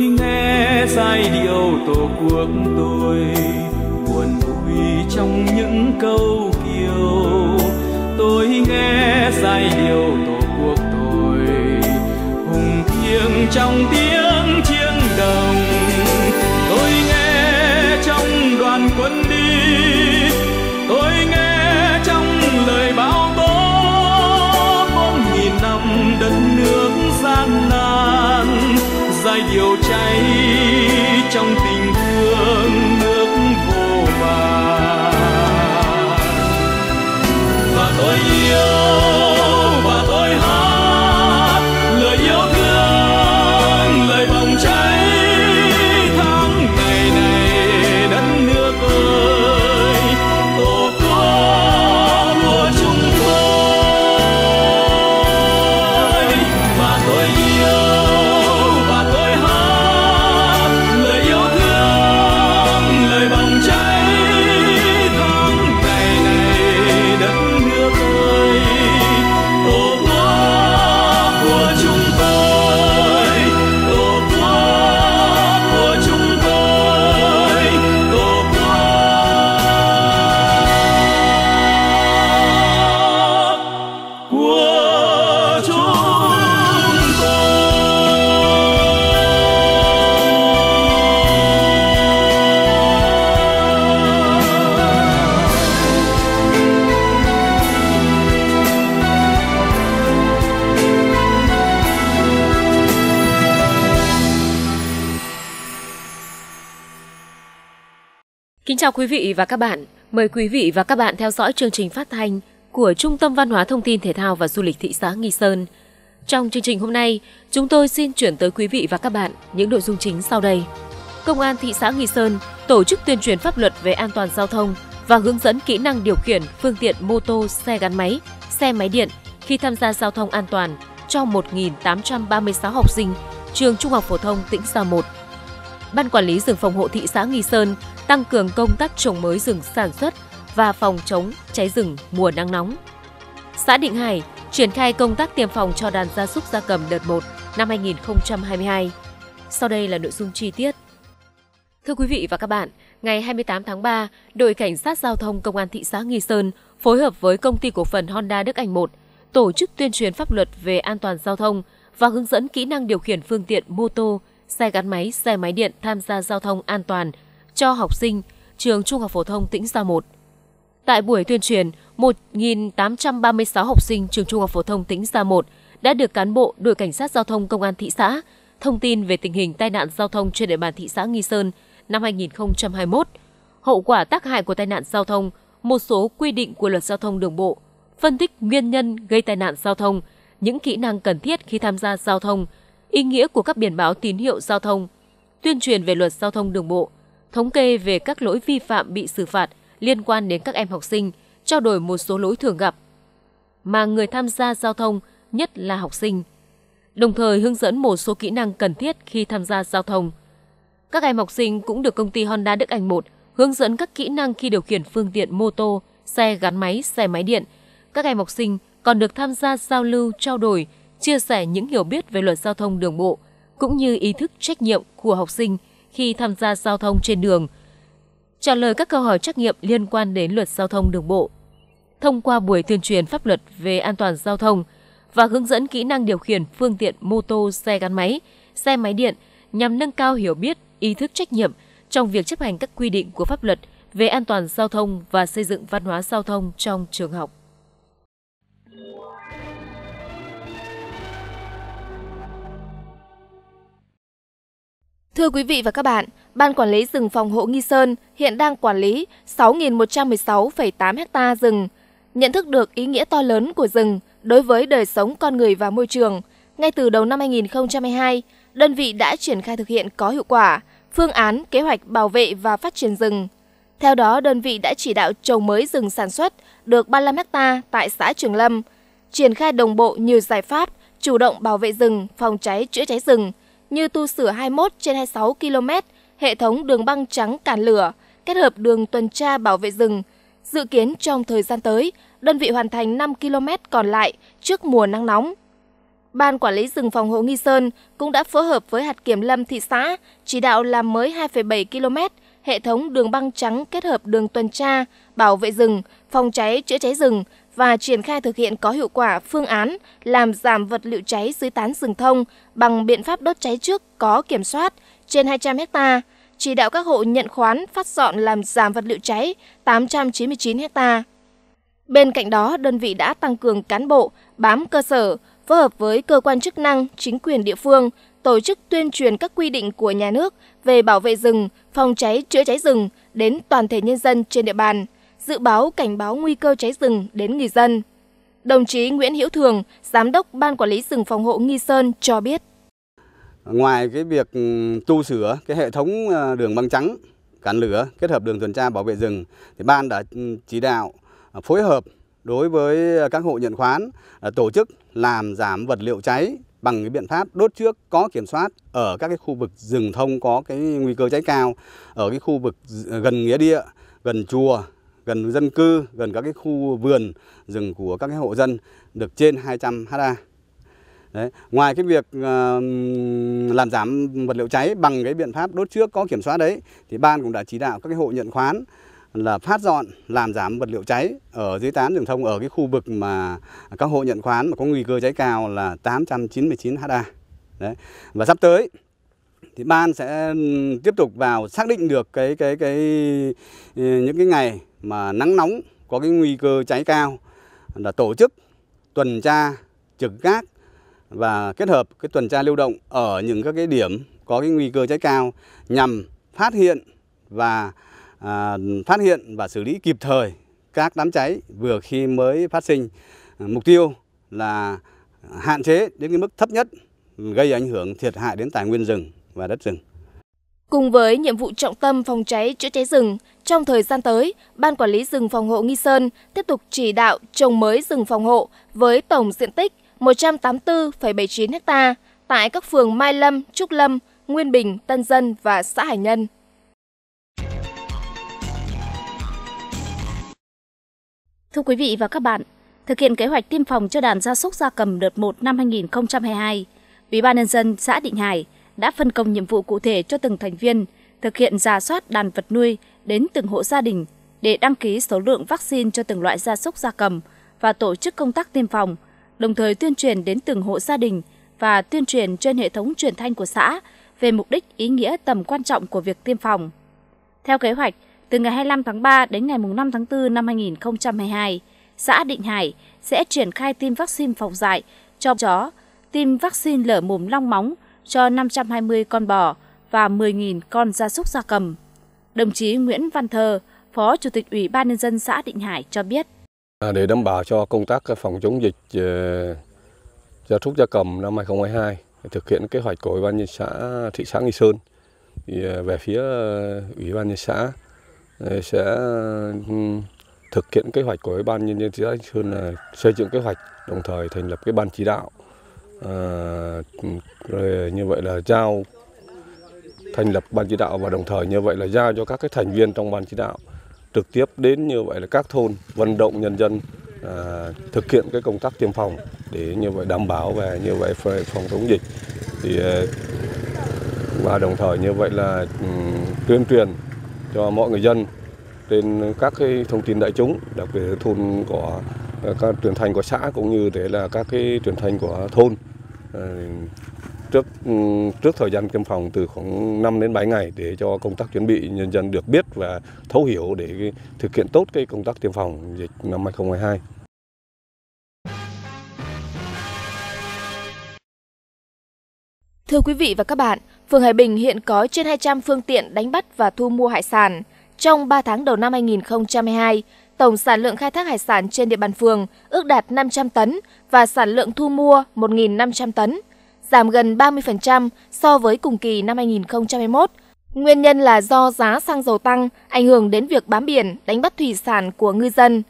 tôi nghe giai điệu tổ quốc tôi buồn vui trong những câu kiều tôi nghe giai điệu tổ quốc tôi hùng thiêng trong tiếng Kính chào quý vị và các bạn. Mời quý vị và các bạn theo dõi chương trình phát thanh của Trung tâm Văn hóa Thông tin Thể thao và Du lịch thị xã Nghi Sơn. Trong chương trình hôm nay, chúng tôi xin chuyển tới quý vị và các bạn những nội dung chính sau đây. Công an thị xã Nghi Sơn tổ chức tuyên truyền pháp luật về an toàn giao thông và hướng dẫn kỹ năng điều khiển phương tiện mô tô, xe gắn máy, xe máy điện khi tham gia giao thông an toàn cho 1.836 học sinh trường Trung học phổ thông tỉnh Sa 1. Ban quản lý rừng phòng hộ thị xã Nghi Sơn tăng cường công tác trồng mới rừng sản xuất và phòng chống cháy rừng mùa nắng nóng. Xã Định Hải triển khai công tác tiêm phòng cho đàn gia súc gia cầm đợt 1 năm 2022. Sau đây là nội dung chi tiết. Thưa quý vị và các bạn, ngày 28 tháng 3, đội cảnh sát giao thông công an thị xã Nghi Sơn phối hợp với công ty cổ phần Honda Đức Anh 1 tổ chức tuyên truyền pháp luật về an toàn giao thông và hướng dẫn kỹ năng điều khiển phương tiện mô tô, xe gắn máy, xe máy điện tham gia giao thông an toàn – cho học sinh trường Trung học phổ thông Tĩnh Gia 1. Tại buổi tuyên truyền, 1.836 học sinh trường Trung học phổ thông Tĩnh Gia 1 đã được cán bộ đội cảnh sát giao thông công an thị xã thông tin về tình hình tai nạn giao thông trên địa bàn thị xã Nghi Sơn năm 2021, hậu quả tác hại của tai nạn giao thông, một số quy định của luật giao thông đường bộ, phân tích nguyên nhân gây tai nạn giao thông, những kỹ năng cần thiết khi tham gia giao thông, ý nghĩa của các biển báo tín hiệu giao thông, tuyên truyền về luật giao thông đường bộ, thống kê về các lỗi vi phạm bị xử phạt liên quan đến các em học sinh, trao đổi một số lỗi thường gặp mà người tham gia giao thông, nhất là học sinh. Đồng thời hướng dẫn một số kỹ năng cần thiết khi tham gia giao thông. Các em học sinh cũng được công ty Honda Đức Anh 1 hướng dẫn các kỹ năng khi điều khiển phương tiện mô tô, xe gắn máy, xe máy điện. Các em học sinh còn được tham gia giao lưu, trao đổi, chia sẻ những hiểu biết về luật giao thông đường bộ, cũng như ý thức trách nhiệm của học sinh – khi tham gia giao thông trên đường, trả lời các câu hỏi trắc nghiệm liên quan đến luật giao thông đường bộ. Thông qua buổi tuyên truyền pháp luật về an toàn giao thông và hướng dẫn kỹ năng điều khiển phương tiện mô tô, xe gắn máy, xe máy điện nhằm nâng cao hiểu biết, ý thức trách nhiệm trong việc chấp hành các quy định của pháp luật về an toàn giao thông và xây dựng văn hóa giao thông trong trường học. Thưa quý vị và các bạn, Ban Quản lý rừng phòng hộ Nghi Sơn hiện đang quản lý 6.116,8 ha rừng. Nhận thức được ý nghĩa to lớn của rừng đối với đời sống con người và môi trường, ngay từ đầu năm 2022, đơn vị đã triển khai thực hiện có hiệu quả phương án kế hoạch bảo vệ và phát triển rừng. Theo đó, đơn vị đã chỉ đạo trồng mới rừng sản xuất được 35 ha tại xã Trường Lâm, triển khai đồng bộ nhiều giải pháp chủ động bảo vệ rừng, phòng cháy, chữa cháy rừng, như tu sửa 21 trên 26 km, hệ thống đường băng trắng cản lửa, kết hợp đường tuần tra bảo vệ rừng. Dự kiến trong thời gian tới, đơn vị hoàn thành 5 km còn lại trước mùa nắng nóng. Ban Quản lý rừng phòng hộ Nghi Sơn cũng đã phối hợp với hạt kiểm lâm thị xã, chỉ đạo làm mới 2,7 km hệ thống đường băng trắng kết hợp đường tuần tra, bảo vệ rừng, phòng cháy chữa cháy rừng, và triển khai thực hiện có hiệu quả phương án làm giảm vật liệu cháy dưới tán rừng thông bằng biện pháp đốt cháy trước có kiểm soát trên 200 ha, chỉ đạo các hộ nhận khoán phát dọn làm giảm vật liệu cháy 899 ha. Bên cạnh đó, đơn vị đã tăng cường cán bộ bám cơ sở, phối hợp với cơ quan chức năng, chính quyền địa phương tổ chức tuyên truyền các quy định của nhà nước về bảo vệ rừng, phòng cháy chữa cháy rừng đến toàn thể nhân dân trên địa bàn dự báo cảnh báo nguy cơ cháy rừng đến người dân. Đồng chí Nguyễn Hiễu Thường, Giám đốc Ban Quản lý rừng phòng hộ Nghi Sơn cho biết. Ngoài cái việc ừ, tu sửa cái hệ thống ờ, đường băng trắng, cản lửa kết hợp đường tuần tra bảo vệ rừng, thì ban đã ừ, chỉ đạo ờ, phối hợp đối với các hộ nhận khoán ờ, tổ chức làm giảm vật liệu cháy bằng cái biện pháp đốt trước có kiểm soát ở các cái khu vực rừng thông có cái nguy cơ cháy cao ở cái khu vực gần nghĩa địa, gần chùa, gần dân cư, gần các cái khu vườn rừng của các cái hộ dân được trên 200 ha. Đấy. Ngoài cái việc uh, làm giảm vật liệu cháy bằng cái biện pháp đốt trước có kiểm soát đấy, thì ban cũng đã chỉ đạo các cái hộ nhận khoán là phát dọn làm giảm vật liệu cháy ở dưới tán rừng thông ở cái khu vực mà các hộ nhận khoán mà có nguy cơ cháy cao là 899 ha. Đấy. Và sắp tới thì ban sẽ ừ, tiếp tục vào xác định được cái cái cái ừ, những cái ngày mà nắng nóng có cái nguy cơ cháy cao là tổ chức tuần tra trực gác và kết hợp cái tuần tra lưu động ở những các cái điểm có cái nguy cơ cháy cao nhằm phát hiện và à, phát hiện và xử lý kịp thời các đám cháy vừa khi mới phát sinh. Mục tiêu là hạn chế đến cái mức thấp nhất gây ảnh hưởng thiệt hại đến tài nguyên rừng và đất rừng. Cùng với nhiệm vụ trọng tâm phòng cháy chữa cháy rừng, trong thời gian tới, Ban Quản lý rừng phòng hộ Nghi Sơn tiếp tục chỉ đạo trồng mới rừng phòng hộ với tổng diện tích 184,79 ha tại các phường Mai Lâm, Trúc Lâm, Nguyên Bình, Tân Dân và xã Hải Nhân. Thưa quý vị và các bạn, thực hiện kế hoạch tiêm phòng cho đàn gia súc gia cầm đợt 1 năm 2022, Ủy ban nhân dân xã Định Hải – đã phân công nhiệm vụ cụ thể cho từng thành viên, thực hiện giả soát đàn vật nuôi đến từng hộ gia đình để đăng ký số lượng vaccine cho từng loại gia súc gia cầm và tổ chức công tác tiêm phòng, đồng thời tuyên truyền đến từng hộ gia đình và tuyên truyền trên hệ thống truyền thanh của xã về mục đích ý nghĩa tầm quan trọng của việc tiêm phòng. Theo kế hoạch, từ ngày 25 tháng 3 đến ngày 5 tháng 4 năm 2022, xã Định Hải sẽ triển khai tiêm vaccine phòng dại cho chó, tiêm vaccine lở mồm long móng cho 520 con bò và 10.000 con gia súc gia cầm. Đồng chí Nguyễn Văn Thơ, Phó Chủ tịch Ủy ban Nhân dân xã Định Hải cho biết. À, để đảm bảo cho công tác phòng chống dịch ờ, gia súc gia cầm năm 2022, thực hiện kế hoạch của Ủy ban Nhân xã thị xã Nghi Sơn, thì ờ, về phía Ủy ban Nhân xã ờ, sẽ ừ, thực hiện kế hoạch của Ủy ban Nhân dân thị xã Nghi Sơn là xây dựng kế hoạch, đồng thời thành lập cái ban chỉ đạo à, rồi như vậy là giao thành lập ban chỉ đạo và đồng thời như vậy là giao cho các cái thành viên trong ban chỉ đạo trực tiếp đến như vậy là các thôn vận động nhân dân à, thực hiện cái công tác tiêm phòng để như vậy đảm bảo về như vậy phòng chống dịch thì ờ, và đồng thời như vậy là ừ, tuyên truyền cho mọi người dân trên các cái thông tin đại chúng đặc biệt thôn của các truyền thanh của xã cũng như thế là các cái truyền thanh của thôn Ờ, trước ừ, trước thời gian tiêm phòng từ khoảng 5 đến 7 ngày để cho công tác chuẩn bị nhân dân được biết và thấu hiểu để thực hiện tốt cái công tác tiêm phòng dịch năm 2022. Thưa quý vị và các bạn, phường Hải Bình hiện có trên 200 phương tiện đánh bắt và thu mua hải sản. Trong 3 tháng đầu năm 2022, tổng sản lượng khai thác hải sản trên địa bàn phường ước đạt 500 tấn và sản lượng thu mua 1.500 tấn, giảm gần 30% so với cùng kỳ năm 2021. Nguyên nhân là do giá xăng dầu tăng ảnh hưởng đến việc bám biển, đánh bắt thủy sản của ngư dân.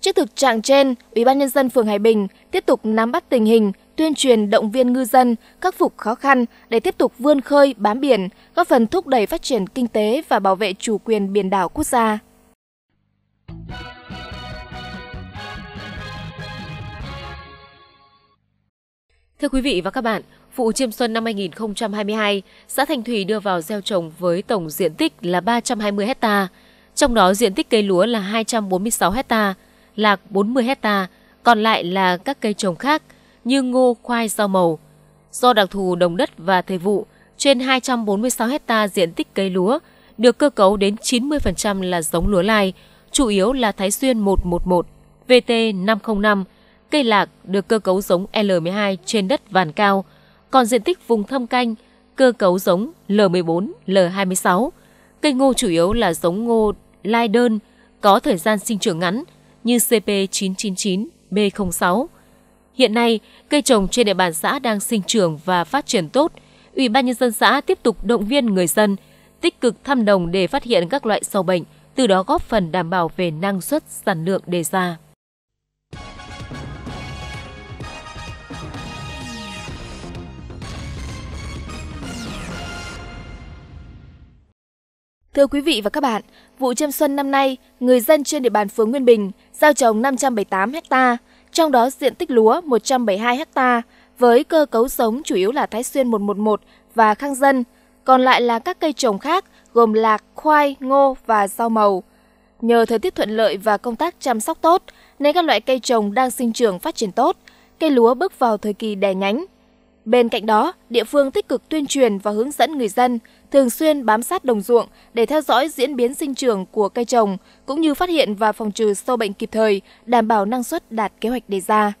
Trước thực trạng trên, Ủy ban nhân dân phường Hải Bình tiếp tục nắm bắt tình hình, tuyên truyền động viên ngư dân khắc phục khó khăn để tiếp tục vươn khơi bám biển, góp phần thúc đẩy phát triển kinh tế và bảo vệ chủ quyền biển đảo quốc gia. Thưa quý vị và các bạn, vụ chiêm xuân năm 2022, xã Thành Thủy đưa vào gieo trồng với tổng diện tích là 320 ha, trong đó diện tích cây lúa là 246 ha, lạc 40 ha, còn lại là các cây trồng khác như ngô, khoai, rau màu. Do đặc thù đồng đất và thời vụ, trên 246 ha diện tích cây lúa được cơ cấu đến 90% là giống lúa lai, chủ yếu là Thái Xuyên 111, VT 505, Cây lạc được cơ cấu giống L12 trên đất vàn cao, còn diện tích vùng thâm canh, cơ cấu giống L14, L26. Cây ngô chủ yếu là giống ngô lai đơn, có thời gian sinh trưởng ngắn như CP999, B06. Hiện nay, cây trồng trên địa bàn xã đang sinh trưởng và phát triển tốt. Ủy ban nhân dân xã tiếp tục động viên người dân tích cực thăm đồng để phát hiện các loại sâu bệnh, từ đó góp phần đảm bảo về năng suất sản lượng đề ra. Thưa quý vị và các bạn, vụ chiêm xuân năm nay, người dân trên địa bàn phường Nguyên Bình gieo trồng 578 ha, trong đó diện tích lúa 172 ha với cơ cấu giống chủ yếu là Thái Xuyên 111 và Khang Dân, còn lại là các cây trồng khác gồm lạc, khoai, ngô và rau màu. Nhờ thời tiết thuận lợi và công tác chăm sóc tốt, nên các loại cây trồng đang sinh trưởng phát triển tốt, cây lúa bước vào thời kỳ đẻ nhánh, Bên cạnh đó, địa phương tích cực tuyên truyền và hướng dẫn người dân thường xuyên bám sát đồng ruộng để theo dõi diễn biến sinh trưởng của cây trồng, cũng như phát hiện và phòng trừ sâu bệnh kịp thời, đảm bảo năng suất đạt kế hoạch đề ra.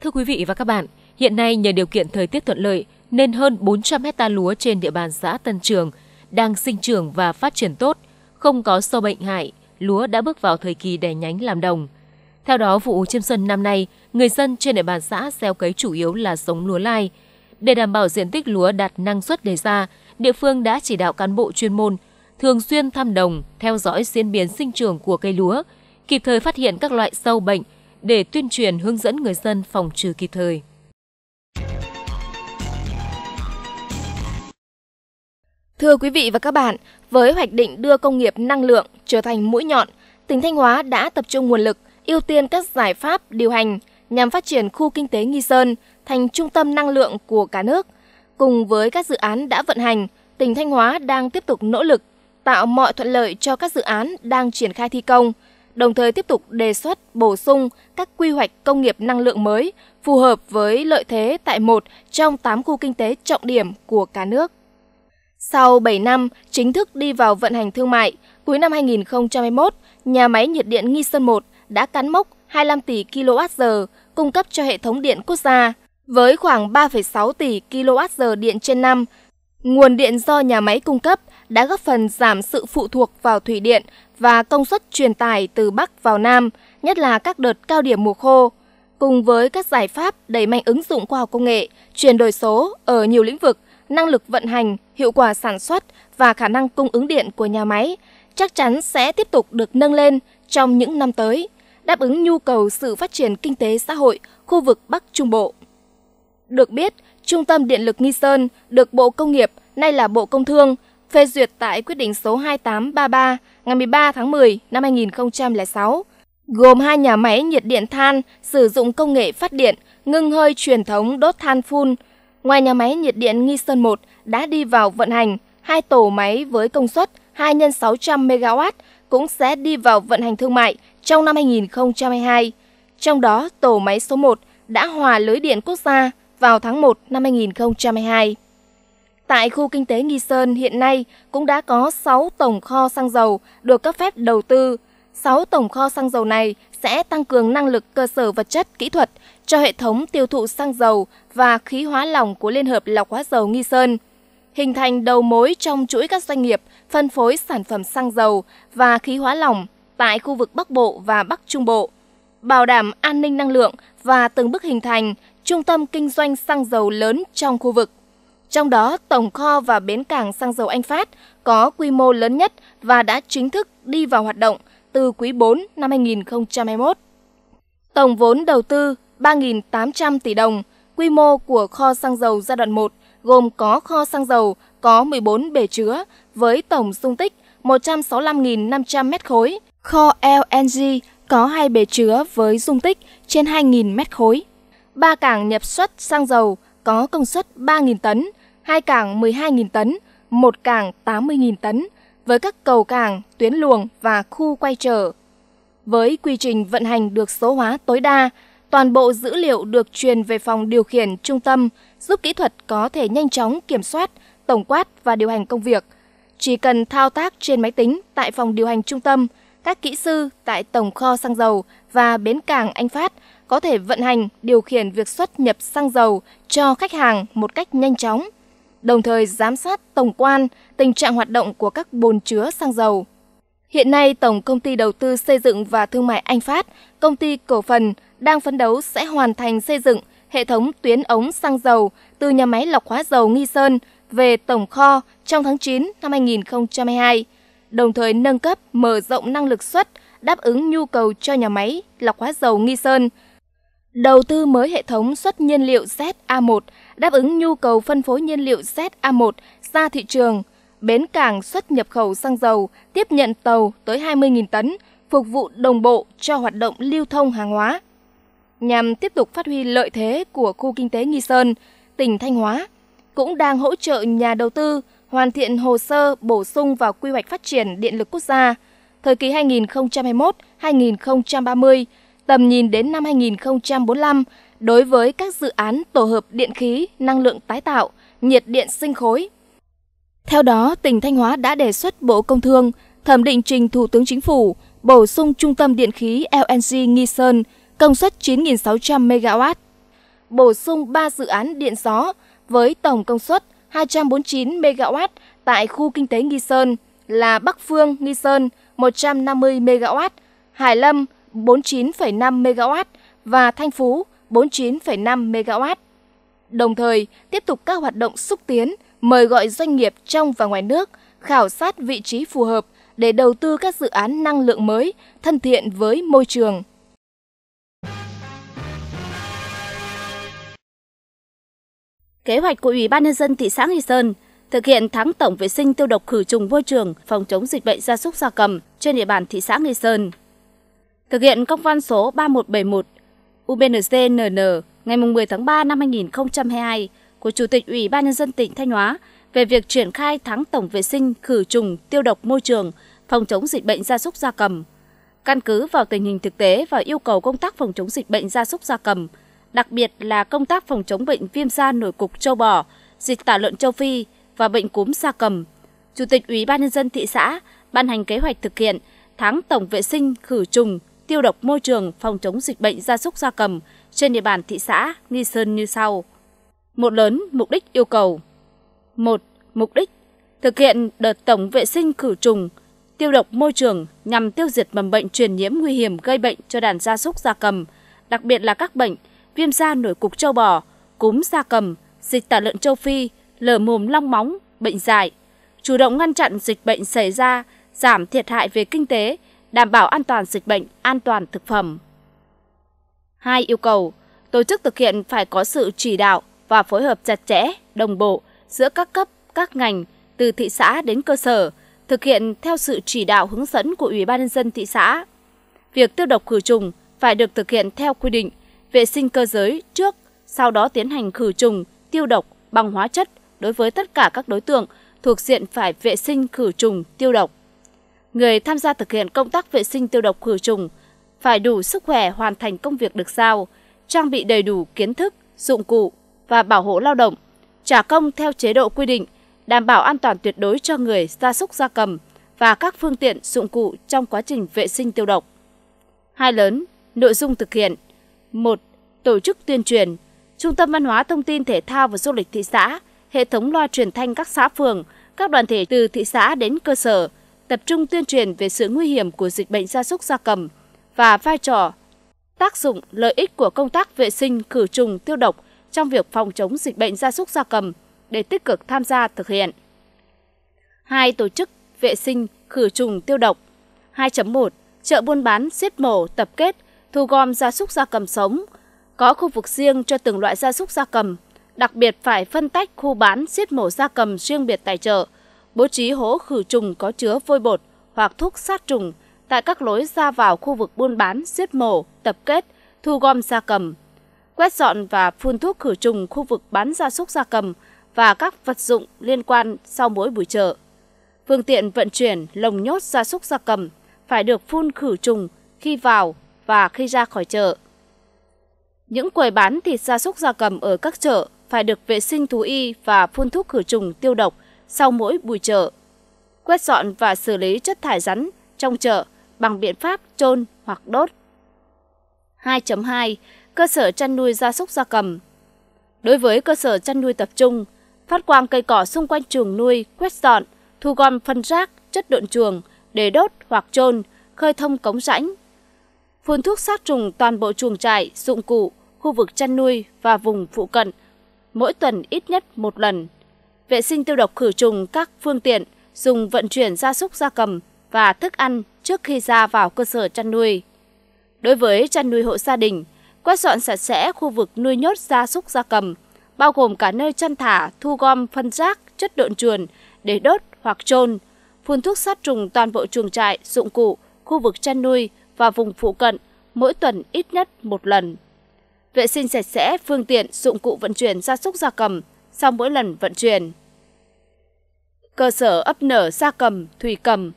Thưa quý vị và các bạn, hiện nay nhờ điều kiện thời tiết thuận lợi nên hơn 400 hecta lúa trên địa bàn xã Tân Trường đang sinh trưởng và phát triển tốt, không có sâu bệnh hại, lúa đã bước vào thời kỳ đẻ nhánh làm đồng. Theo đó, vụ chiêm xuân năm nay, người dân trên địa bàn xã gieo cấy chủ yếu là giống lúa lai. Để đảm bảo diện tích lúa đạt năng suất đề ra, địa phương đã chỉ đạo cán bộ chuyên môn thường xuyên thăm đồng, theo dõi diễn biến sinh trưởng của cây lúa, kịp thời phát hiện các loại sâu bệnh để tuyên truyền hướng dẫn người dân phòng trừ kịp thời. Thưa quý vị và các bạn, với hoạch định đưa công nghiệp năng lượng trở thành mũi nhọn, tỉnh Thanh Hóa đã tập trung nguồn lực, ưu tiên các giải pháp điều hành nhằm phát triển khu kinh tế Nghi Sơn thành trung tâm năng lượng của cả nước. Cùng với các dự án đã vận hành, tỉnh Thanh Hóa đang tiếp tục nỗ lực tạo mọi thuận lợi cho các dự án đang triển khai thi công, đồng thời tiếp tục đề xuất bổ sung các quy hoạch công nghiệp năng lượng mới phù hợp với lợi thế tại một trong 8 khu kinh tế trọng điểm của cả nước. Sau 7 năm chính thức đi vào vận hành thương mại, cuối năm 2021, nhà máy nhiệt điện Nghi Sơn 1 đã cán mốc 25 tỷ kWh cung cấp cho hệ thống điện quốc gia với khoảng 3,6 tỷ kWh điện trên năm. Nguồn điện do nhà máy cung cấp đã góp phần giảm sự phụ thuộc vào thủy điện và công suất truyền tải từ Bắc vào Nam, nhất là các đợt cao điểm mùa khô. Cùng với các giải pháp đẩy mạnh ứng dụng khoa học công nghệ, chuyển đổi số ở nhiều lĩnh vực – năng lực vận hành, hiệu quả sản xuất và khả năng cung ứng điện của nhà máy chắc chắn sẽ tiếp tục được nâng lên trong những năm tới, đáp ứng nhu cầu sự phát triển kinh tế xã hội khu vực Bắc Trung Bộ. Được biết, Trung tâm Điện lực Nghi Sơn được Bộ Công nghiệp, nay là Bộ Công Thương, phê duyệt tại quyết định số 2833 ngày 13 tháng 10 năm 2006, gồm hai nhà máy nhiệt điện than sử dụng công nghệ phát điện, ngưng hơi truyền thống đốt than phun – Ngoài nhà máy nhiệt điện Nghi Sơn 1 đã đi vào vận hành, hai tổ máy với công suất 2 x 600 MW cũng sẽ đi vào vận hành thương mại trong năm 2022. Trong đó, tổ máy số 1 đã hòa lưới điện quốc gia vào tháng 1 năm 2022. Tại khu kinh tế Nghi Sơn hiện nay cũng đã có 6 tổng kho xăng dầu được cấp phép đầu tư. 6 tổng kho xăng dầu này sẽ tăng cường năng lực cơ sở vật chất kỹ thuật cho hệ thống tiêu thụ xăng dầu và khí hóa lỏng của Liên hợp lọc hóa dầu Nghi Sơn, hình thành đầu mối trong chuỗi các doanh nghiệp phân phối sản phẩm xăng dầu và khí hóa lỏng tại khu vực Bắc Bộ và Bắc Trung Bộ, bảo đảm an ninh năng lượng và từng bước hình thành trung tâm kinh doanh xăng dầu lớn trong khu vực. Trong đó, tổng kho và bến cảng xăng dầu Anh Phát có quy mô lớn nhất và đã chính thức đi vào hoạt động từ quý 4 năm 2021. Tổng vốn đầu tư 3.800 tỷ đồng. Quy mô của kho xăng dầu giai đoạn 1 gồm có kho xăng dầu có 14 bể chứa với tổng dung tích 165.500 mét khối. Kho LNG có hai bể chứa với dung tích trên 2.000 mét khối. Ba cảng nhập xuất xăng dầu có công suất 3.000 tấn, hai cảng 12.000 tấn, một cảng 80.000 tấn với các cầu cảng, tuyến luồng và khu quay trở. Với quy trình vận hành được số hóa tối đa, Toàn bộ dữ liệu được truyền về phòng điều khiển trung tâm, giúp kỹ thuật có thể nhanh chóng kiểm soát, tổng quát và điều hành công việc. Chỉ cần thao tác trên máy tính tại phòng điều hành trung tâm, các kỹ sư tại tổng kho xăng dầu và bến cảng Anh Phát có thể vận hành, điều khiển việc xuất nhập xăng dầu cho khách hàng một cách nhanh chóng, đồng thời giám sát tổng quan tình trạng hoạt động của các bồn chứa xăng dầu. Hiện nay, Tổng Công ty Đầu tư Xây dựng và Thương mại Anh Phát, Công ty Cổ phần, đang phấn đấu sẽ hoàn thành xây dựng hệ thống tuyến ống xăng dầu từ nhà máy lọc hóa dầu Nghi Sơn về tổng kho trong tháng 9 năm 2022, đồng thời nâng cấp mở rộng năng lực xuất đáp ứng nhu cầu cho nhà máy lọc hóa dầu Nghi Sơn. Đầu tư mới hệ thống xuất nhiên liệu ZA1 đáp ứng nhu cầu phân phối nhiên liệu ZA1 ra thị trường. Bến cảng xuất nhập khẩu xăng dầu tiếp nhận tàu tới 20.000 tấn, phục vụ đồng bộ cho hoạt động lưu thông hàng hóa nhằm tiếp tục phát huy lợi thế của khu kinh tế Nghi Sơn, tỉnh Thanh Hóa cũng đang hỗ trợ nhà đầu tư hoàn thiện hồ sơ bổ sung vào quy hoạch phát triển điện lực quốc gia thời kỳ 2021-2030, tầm nhìn đến năm 2045 đối với các dự án tổ hợp điện khí, năng lượng tái tạo, nhiệt điện sinh khối. Theo đó, tỉnh Thanh Hóa đã đề xuất Bộ Công Thương thẩm định trình Thủ tướng Chính phủ bổ sung Trung tâm Điện khí LNG Nghi Sơn – công suất 9.600 MW, bổ sung 3 dự án điện gió với tổng công suất 249 MW tại khu kinh tế Nghi Sơn là Bắc Phương Nghi Sơn 150 MW, Hải Lâm 49,5 MW và Thanh Phú 49,5 MW. Đồng thời, tiếp tục các hoạt động xúc tiến, mời gọi doanh nghiệp trong và ngoài nước khảo sát vị trí phù hợp để đầu tư các dự án năng lượng mới thân thiện với môi trường. kế hoạch của Ủy ban nhân dân thị xã Nghi Sơn thực hiện tháng tổng vệ sinh tiêu độc khử trùng môi trường, phòng chống dịch bệnh gia súc gia cầm trên địa bàn thị xã Nghi Sơn. Thực hiện công văn số 3171 UBNCNN ngày 10 tháng 3 năm 2022 của Chủ tịch Ủy ban nhân dân tỉnh Thanh Hóa về việc triển khai tháng tổng vệ sinh khử trùng tiêu độc môi trường, phòng chống dịch bệnh gia súc gia cầm. Căn cứ vào tình hình thực tế và yêu cầu công tác phòng chống dịch bệnh gia súc gia cầm, đặc biệt là công tác phòng chống bệnh viêm da nổi cục châu bò, dịch tả lợn châu Phi và bệnh cúm gia cầm. Chủ tịch Ủy ban nhân dân thị xã ban hành kế hoạch thực hiện tháng tổng vệ sinh khử trùng, tiêu độc môi trường phòng chống dịch bệnh gia súc gia cầm trên địa bàn thị xã Nghi Sơn như sau. Một lớn mục đích yêu cầu. một Mục đích thực hiện đợt tổng vệ sinh khử trùng, tiêu độc môi trường nhằm tiêu diệt mầm bệnh truyền nhiễm nguy hiểm gây bệnh cho đàn gia súc gia cầm, đặc biệt là các bệnh viêm da nổi cục châu bò, cúm da cầm, dịch tả lợn châu Phi, lở mồm long móng, bệnh dại. Chủ động ngăn chặn dịch bệnh xảy ra, giảm thiệt hại về kinh tế, đảm bảo an toàn dịch bệnh, an toàn thực phẩm. Hai yêu cầu, tổ chức thực hiện phải có sự chỉ đạo và phối hợp chặt chẽ, đồng bộ giữa các cấp, các ngành, từ thị xã đến cơ sở, thực hiện theo sự chỉ đạo hướng dẫn của Ủy ban nhân dân thị xã. Việc tiêu độc khử trùng phải được thực hiện theo quy định, vệ sinh cơ giới trước, sau đó tiến hành khử trùng, tiêu độc bằng hóa chất đối với tất cả các đối tượng thuộc diện phải vệ sinh khử trùng, tiêu độc. Người tham gia thực hiện công tác vệ sinh tiêu độc khử trùng phải đủ sức khỏe hoàn thành công việc được giao, trang bị đầy đủ kiến thức, dụng cụ và bảo hộ lao động, trả công theo chế độ quy định, đảm bảo an toàn tuyệt đối cho người gia súc gia cầm và các phương tiện dụng cụ trong quá trình vệ sinh tiêu độc. Hai lớn, nội dung thực hiện – 1. Tổ chức tuyên truyền Trung tâm Văn hóa Thông tin Thể thao và Du lịch thị xã, hệ thống loa truyền thanh các xã phường, các đoàn thể từ thị xã đến cơ sở, tập trung tuyên truyền về sự nguy hiểm của dịch bệnh gia súc gia cầm và vai trò, tác dụng, lợi ích của công tác vệ sinh, khử trùng, tiêu độc trong việc phòng chống dịch bệnh gia súc gia cầm để tích cực tham gia thực hiện. 2. Tổ chức vệ sinh, khử trùng, tiêu độc 2.1. Chợ buôn bán, xếp mổ, tập kết – thu gom gia súc gia cầm sống, có khu vực riêng cho từng loại gia súc gia cầm, đặc biệt phải phân tách khu bán giết mổ gia cầm riêng biệt tài trợ, bố trí hố khử trùng có chứa vôi bột hoặc thuốc sát trùng tại các lối ra vào khu vực buôn bán giết mổ, tập kết, thu gom gia cầm, quét dọn và phun thuốc khử trùng khu vực bán gia súc gia cầm và các vật dụng liên quan sau mỗi buổi chợ. Phương tiện vận chuyển lồng nhốt gia súc gia cầm phải được phun khử trùng khi vào và khi ra khỏi chợ. Những quầy bán thịt gia súc gia cầm ở các chợ phải được vệ sinh thú y và phun thuốc khử trùng tiêu độc sau mỗi buổi chợ. Quét dọn và xử lý chất thải rắn trong chợ bằng biện pháp chôn hoặc đốt. 2.2. Cơ sở chăn nuôi gia súc gia cầm Đối với cơ sở chăn nuôi tập trung, phát quang cây cỏ xung quanh chuồng nuôi, quét dọn, thu gom phân rác, chất độn chuồng để đốt hoặc chôn, khơi thông cống rãnh, phun thuốc sát trùng toàn bộ chuồng trại, dụng cụ, khu vực chăn nuôi và vùng phụ cận, mỗi tuần ít nhất một lần. Vệ sinh tiêu độc khử trùng các phương tiện dùng vận chuyển gia súc gia cầm và thức ăn trước khi ra vào cơ sở chăn nuôi. Đối với chăn nuôi hộ gia đình, quét dọn sạch sẽ khu vực nuôi nhốt gia súc gia cầm, bao gồm cả nơi chăn thả, thu gom phân rác, chất độn chuồn để đốt hoặc trôn, phun thuốc sát trùng toàn bộ chuồng trại, dụng cụ, khu vực chăn nuôi – và vùng phụ cận mỗi tuần ít nhất một lần. Vệ sinh sạch sẽ phương tiện dụng cụ vận chuyển gia súc gia cầm sau mỗi lần vận chuyển. Cơ sở ấp nở gia cầm, thủy cầm,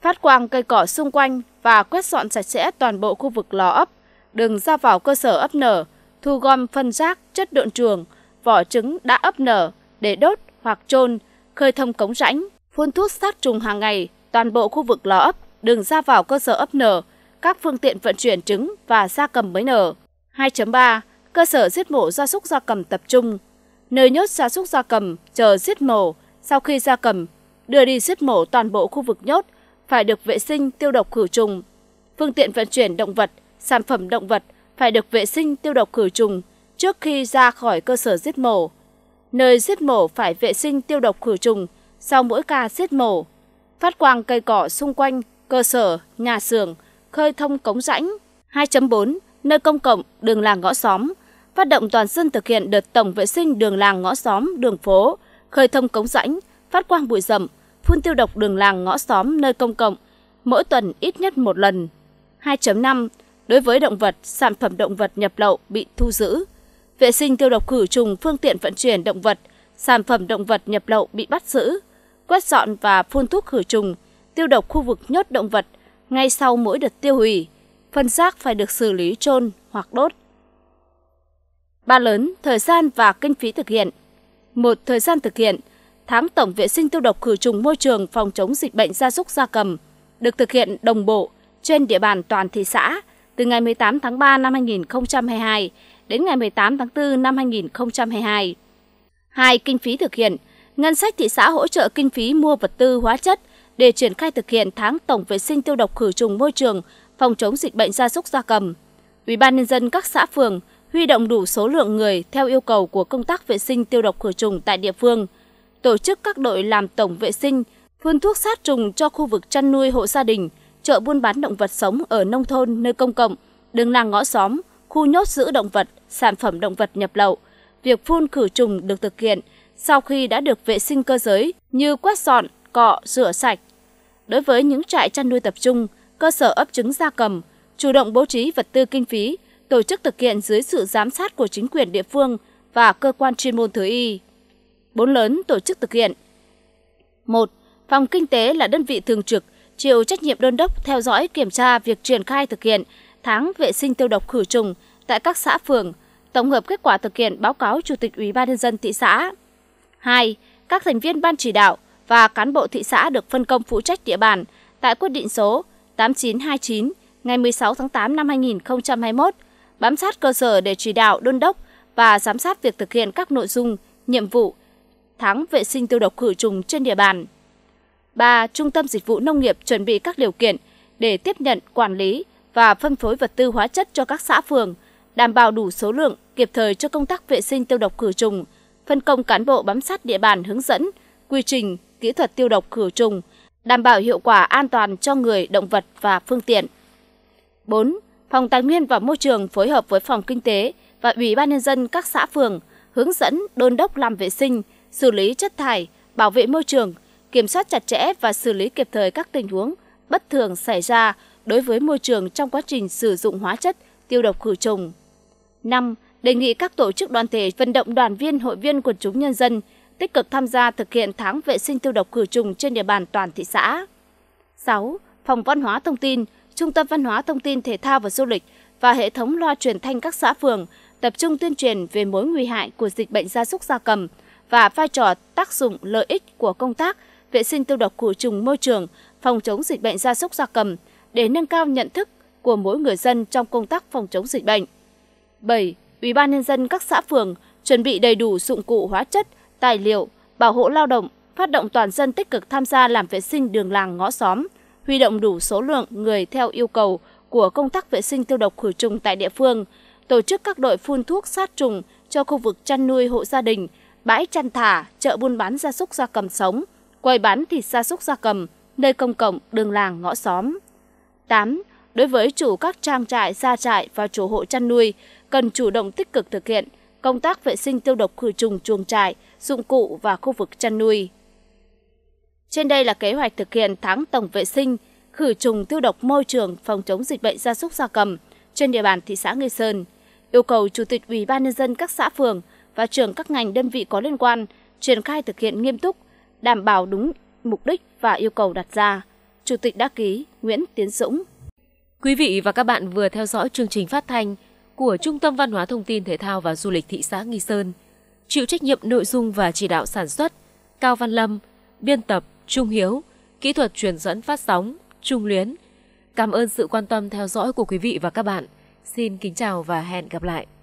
phát quang cây cỏ xung quanh và quét dọn sạch sẽ toàn bộ khu vực lò ấp, đường ra vào cơ sở ấp nở, thu gom phân rác, chất độn chuồng, vỏ trứng đã ấp nở để đốt hoặc trôn khơi thông cống rãnh, phun thuốc sát trùng hàng ngày toàn bộ khu vực lò ấp, đường ra vào cơ sở ấp nở các phương tiện vận chuyển trứng và gia cầm mới nở. 2.3. Cơ sở giết mổ gia súc gia cầm tập trung, nơi nhốt gia súc gia cầm chờ giết mổ, sau khi gia cầm đưa đi giết mổ toàn bộ khu vực nhốt phải được vệ sinh tiêu độc khử trùng. Phương tiện vận chuyển động vật, sản phẩm động vật phải được vệ sinh tiêu độc khử trùng trước khi ra khỏi cơ sở giết mổ. Nơi giết mổ phải vệ sinh tiêu độc khử trùng sau mỗi ca giết mổ. Phát quang cây cỏ xung quanh cơ sở, nhà xưởng khơi thông cống rãnh. 2.4. Nơi công cộng, đường làng ngõ xóm. Phát động toàn dân thực hiện đợt tổng vệ sinh đường làng ngõ xóm, đường phố, khơi thông cống rãnh, phát quang bụi rậm, phun tiêu độc đường làng ngõ xóm nơi công cộng, mỗi tuần ít nhất một lần. 2.5. Đối với động vật, sản phẩm động vật nhập lậu bị thu giữ. Vệ sinh tiêu độc khử trùng phương tiện vận chuyển động vật, sản phẩm động vật nhập lậu bị bắt giữ. Quét dọn và phun thuốc khử trùng, tiêu độc khu vực nhốt động vật, ngay sau mỗi đợt tiêu hủy. Phần xác phải được xử lý chôn hoặc đốt. Ba lớn, thời gian và kinh phí thực hiện. Một thời gian thực hiện, tháng tổng vệ sinh tiêu độc khử trùng môi trường phòng chống dịch bệnh gia súc gia cầm được thực hiện đồng bộ trên địa bàn toàn thị xã từ ngày 18 tháng 3 năm 2022 đến ngày 18 tháng 4 năm 2022. Hai kinh phí thực hiện, ngân sách thị xã hỗ trợ kinh phí mua vật tư hóa chất – để triển khai thực hiện tháng tổng vệ sinh tiêu độc khử trùng môi trường, phòng chống dịch bệnh gia súc gia cầm. Ủy ban nhân dân các xã phường huy động đủ số lượng người theo yêu cầu của công tác vệ sinh tiêu độc khử trùng tại địa phương, tổ chức các đội làm tổng vệ sinh, phun thuốc sát trùng cho khu vực chăn nuôi hộ gia đình, chợ buôn bán động vật sống ở nông thôn nơi công cộng, đường làng ngõ xóm, khu nhốt giữ động vật, sản phẩm động vật nhập lậu. Việc phun khử trùng được thực hiện sau khi đã được vệ sinh cơ giới như quét dọn, cọ, rửa sạch, Đối với những trại chăn nuôi tập trung, cơ sở ấp trứng gia cầm, chủ động bố trí vật tư kinh phí, tổ chức thực hiện dưới sự giám sát của chính quyền địa phương và cơ quan chuyên môn thú y. Bốn lớn tổ chức thực hiện. 1. Phòng kinh tế là đơn vị thường trực, chịu trách nhiệm đôn đốc theo dõi kiểm tra việc triển khai thực hiện tháng vệ sinh tiêu độc khử trùng tại các xã phường, tổng hợp kết quả thực hiện báo cáo Chủ tịch Ủy ban nhân dân thị xã. 2. Các thành viên ban chỉ đạo và cán bộ thị xã được phân công phụ trách địa bàn tại quyết định số 8929 ngày 16 tháng 8 năm 2021, bám sát cơ sở để chỉ đạo đôn đốc và giám sát việc thực hiện các nội dung, nhiệm vụ tháng vệ sinh tiêu độc khử trùng trên địa bàn. 3. Trung tâm dịch vụ nông nghiệp chuẩn bị các điều kiện để tiếp nhận, quản lý và phân phối vật tư hóa chất cho các xã phường, đảm bảo đủ số lượng kịp thời cho công tác vệ sinh tiêu độc khử trùng, phân công cán bộ bám sát địa bàn hướng dẫn, quy trình, kỹ thuật tiêu độc khử trùng, đảm bảo hiệu quả an toàn cho người, động vật và phương tiện. 4. Phòng Tài nguyên và Môi trường phối hợp với Phòng Kinh tế và Ủy ban Nhân dân các xã phường hướng dẫn đôn đốc làm vệ sinh, xử lý chất thải, bảo vệ môi trường, kiểm soát chặt chẽ và xử lý kịp thời các tình huống bất thường xảy ra đối với môi trường trong quá trình sử dụng hóa chất, tiêu độc khử trùng. 5. Đề nghị các tổ chức đoàn thể vận động đoàn viên hội viên quần chúng nhân dân tích cực tham gia thực hiện tháng vệ sinh tiêu độc khử trùng trên địa bàn toàn thị xã. 6. Phòng Văn hóa Thông tin, Trung tâm Văn hóa Thông tin Thể thao và Du lịch và hệ thống loa truyền thanh các xã phường tập trung tuyên truyền về mối nguy hại của dịch bệnh gia súc gia cầm và vai trò tác dụng lợi ích của công tác vệ sinh tiêu độc khử trùng môi trường, phòng chống dịch bệnh gia súc gia cầm để nâng cao nhận thức của mỗi người dân trong công tác phòng chống dịch bệnh. 7. Ủy ban nhân dân các xã phường chuẩn bị đầy đủ dụng cụ hóa chất tài liệu, bảo hộ lao động, phát động toàn dân tích cực tham gia làm vệ sinh đường làng ngõ xóm, huy động đủ số lượng người theo yêu cầu của công tác vệ sinh tiêu độc khử trùng tại địa phương, tổ chức các đội phun thuốc sát trùng cho khu vực chăn nuôi hộ gia đình, bãi chăn thả, chợ buôn bán gia súc gia cầm sống, quầy bán thịt gia súc gia cầm, nơi công cộng, đường làng, ngõ xóm. 8. Đối với chủ các trang trại, gia trại và chủ hộ chăn nuôi, cần chủ động tích cực thực hiện – công tác vệ sinh tiêu độc khử trùng chuồng trại, dụng cụ và khu vực chăn nuôi. Trên đây là kế hoạch thực hiện tháng tổng vệ sinh, khử trùng tiêu độc môi trường phòng chống dịch bệnh gia súc gia cầm trên địa bàn thị xã Nghi Sơn, yêu cầu Chủ tịch Ủy ban nhân dân các xã phường và trưởng các ngành đơn vị có liên quan triển khai thực hiện nghiêm túc, đảm bảo đúng mục đích và yêu cầu đặt ra. Chủ tịch đã ký Nguyễn Tiến Dũng. Quý vị và các bạn vừa theo dõi chương trình phát thanh của Trung tâm Văn hóa Thông tin Thể thao và Du lịch thị xã Nghi Sơn, chịu trách nhiệm nội dung và chỉ đạo sản xuất Cao Văn Lâm, biên tập Trung Hiếu, kỹ thuật truyền dẫn phát sóng Trung Luyến. Cảm ơn sự quan tâm theo dõi của quý vị và các bạn. Xin kính chào và hẹn gặp lại.